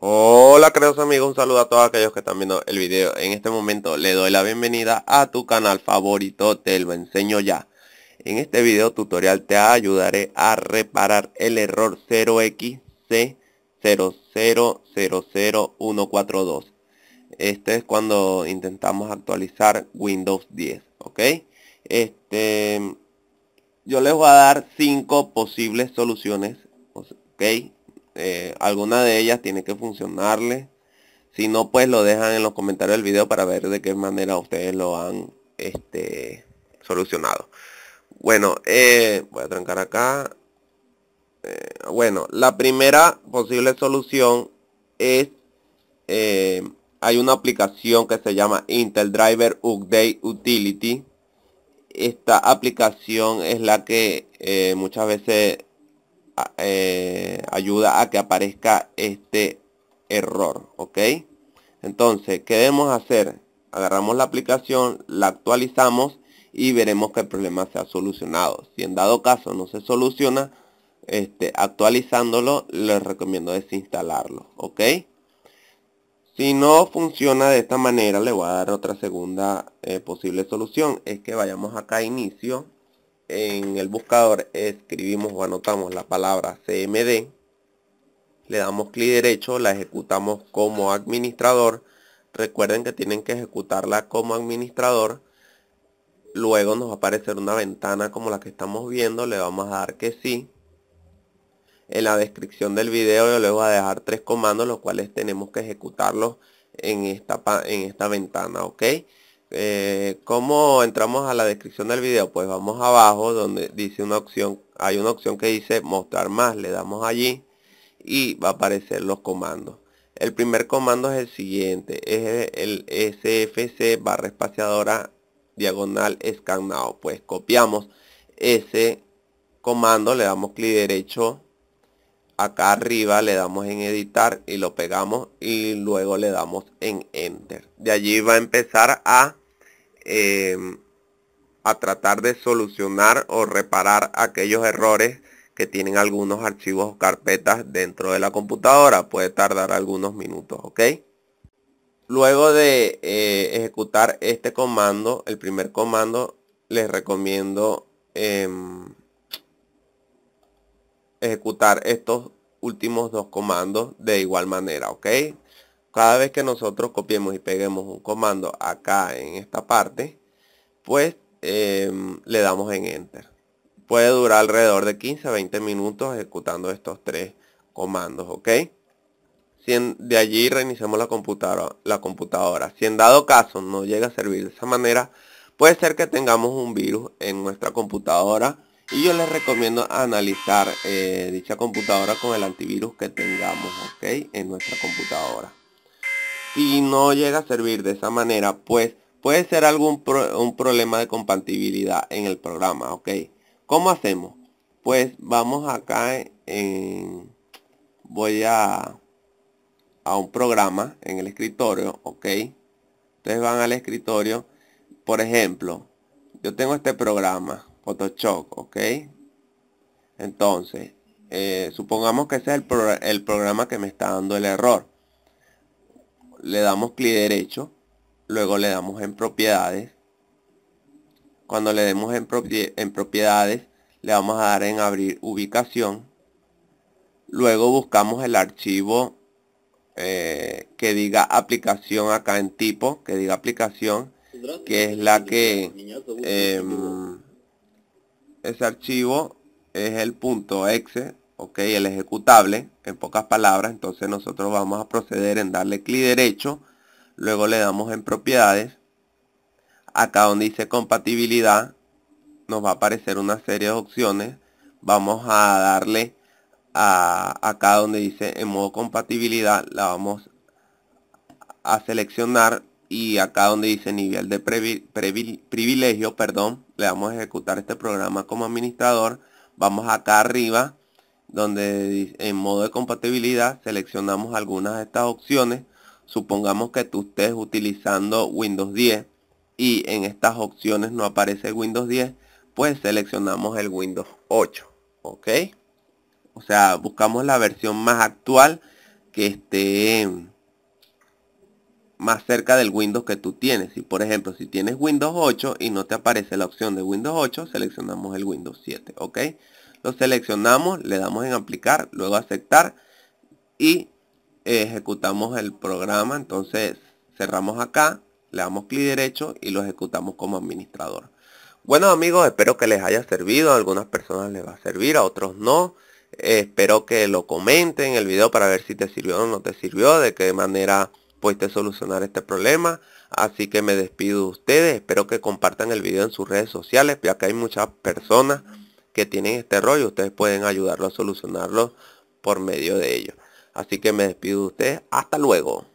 Hola queridos amigos, un saludo a todos aquellos que están viendo el video En este momento le doy la bienvenida a tu canal favorito, te lo enseño ya En este video tutorial te ayudaré a reparar el error 0xc0000142 Este es cuando intentamos actualizar Windows 10, ¿ok? Este, yo les voy a dar 5 posibles soluciones, ¿ok? Eh, alguna de ellas tiene que funcionarle. Si no, pues lo dejan en los comentarios del vídeo para ver de qué manera ustedes lo han este, solucionado. Bueno, eh, voy a trancar acá. Eh, bueno, la primera posible solución es... hay una aplicación que se llama Intel Driver Update Utility. Esta aplicación es la que muchas veces eh, ayuda a que aparezca este error, ¿ok? Entonces, ¿qué debemos hacer? Agarramos la aplicación, la actualizamos y veremos que el problema se ha solucionado. Si en dado caso no se soluciona, este, actualizándolo, les recomiendo desinstalarlo, ¿ok? Si no funciona de esta manera, le voy a dar otra segunda eh, posible solución. Es que vayamos acá a inicio en el buscador escribimos o anotamos la palabra CMD, le damos clic derecho, la ejecutamos como administrador. Recuerden que tienen que ejecutarla como administrador. Luego nos va a aparecer una ventana como la que estamos viendo, le vamos a dar que sí. En la descripción del video yo les voy a dejar tres comandos los cuales tenemos que ejecutarlos en esta, en esta ventana, ¿ok? eh, ¿cómo entramos a la descripción del video? Pues vamos abajo donde dice una opción, hay una opción que dice mostrar más, le damos allí y va a aparecer los comandos. El primer comando es el siguiente, es el sfc barra espaciadora diagonal escanado, Pues copiamos ese comando, le damos clic derecho acá arriba le damos en editar y lo pegamos y luego le damos en enter de allí va a empezar a Em, a tratar de solucionar o reparar aquellos errores que tienen algunos archivos o carpetas dentro de la computadora. Puede tardar algunos minutos, ¿ok? Luego de eh, ejecutar este comando, el primer comando, les recomiendo em, ejecutar estos últimos dos comandos de igual manera, ¿ok? cada vez que nosotros copiemos y peguemos un comando acá en esta parte, pues em, le damos en Enter. Puede durar alrededor de 15 a 20 minutos ejecutando estos tres comandos, ¿ok? Si de allí reiniciamos la computadora, la computadora. Si en dado caso no llega a servir de esa manera, puede ser que tengamos un virus en nuestra computadora y yo les recomiendo analizar eh, dicha computadora con el antivirus que tengamos, ¿ok? En nuestra computadora no llega a servir de esa manera, pues puede ser algún un problema de compatibilidad en el programa, ¿ok? ¿Cómo hacemos? Pues vamos acá en, voy a, a un programa en el escritorio, ¿ok? Ustedes van al escritorio, por ejemplo, yo tengo este programa, Photoshop, ¿ok? Entonces, eh, supongamos que ese es el, el programa que me está dando el error le damos clic derecho, luego le damos en propiedades. Cuando le demos en, en propiedades, le vamos a dar en abrir ubicación. Luego buscamos el archivo eh, que diga aplicación acá en tipo, que diga aplicación, que es la que em, ese archivo es el punto .exe ok, el ejecutable, en pocas palabras, entonces nosotros vamos a proceder en darle clic derecho, luego le damos en propiedades, acá donde dice compatibilidad, nos va a aparecer una serie de opciones, vamos a darle a, acá donde dice en modo compatibilidad, la vamos a seleccionar y acá donde dice nivel de privilegio, perdón, le damos a ejecutar este programa como administrador, vamos acá arriba donde en modo de compatibilidad seleccionamos algunas de estas opciones. Supongamos que tú estés utilizando Windows 10 y en estas opciones no aparece Windows 10, pues seleccionamos el Windows 8, ¿ok? O sea, buscamos la versión más actual que esté más cerca del Windows que tú tienes. y por ejemplo, si tienes Windows 8 y no te aparece la opción de Windows 8, seleccionamos el Windows 7, ¿ok? lo seleccionamos, le damos en aplicar, luego aceptar y eh, ejecutamos el programa. Entonces cerramos acá, le damos clic derecho y lo ejecutamos como administrador. Bueno amigos, espero que les haya servido, a algunas personas les va a servir, a otros no. Eh, espero que lo comenten en el video para ver si te sirvió o no te sirvió, de qué manera pudiste solucionar este problema. Así que me despido de ustedes, espero que compartan el video en sus redes sociales, ya que hay muchas personas que tienen este rollo, ustedes pueden ayudarlo a solucionarlo por medio de ello Así que me despido de ustedes. Hasta luego.